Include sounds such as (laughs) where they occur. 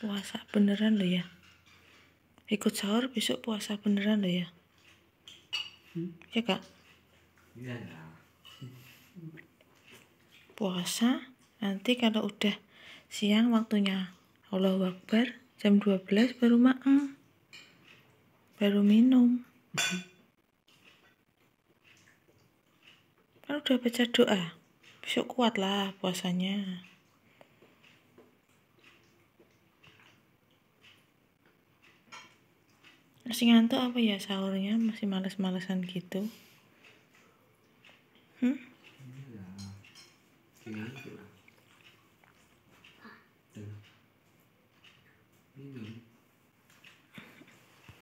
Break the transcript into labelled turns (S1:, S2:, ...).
S1: puasa beneran lo ya ikut sahur besok puasa beneran lo ya hmm? ya kak iya, ya, ya. (laughs) puasa nanti kalau udah siang waktunya Allah Akbar jam 12 baru makan baru minum (laughs) kan udah baca doa besok kuat lah puasanya masih ngantuk apa ya sahurnya masih males-malesan gitu hmm?
S2: Gitu.